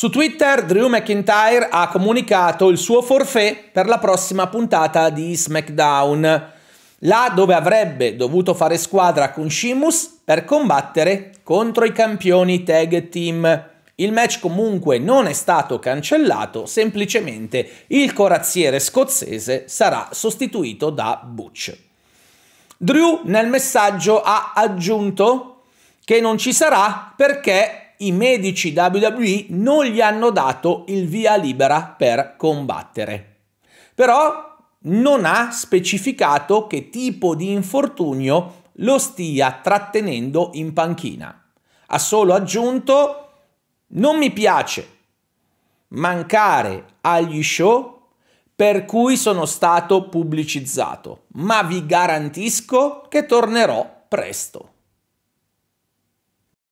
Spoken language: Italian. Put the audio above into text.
Su Twitter Drew McIntyre ha comunicato il suo forfè per la prossima puntata di SmackDown, là dove avrebbe dovuto fare squadra con Sheamus per combattere contro i campioni tag team. Il match comunque non è stato cancellato, semplicemente il corazziere scozzese sarà sostituito da Butch. Drew nel messaggio ha aggiunto che non ci sarà perché i medici WWE non gli hanno dato il via libera per combattere. Però non ha specificato che tipo di infortunio lo stia trattenendo in panchina. Ha solo aggiunto non mi piace mancare agli show per cui sono stato pubblicizzato, ma vi garantisco che tornerò presto.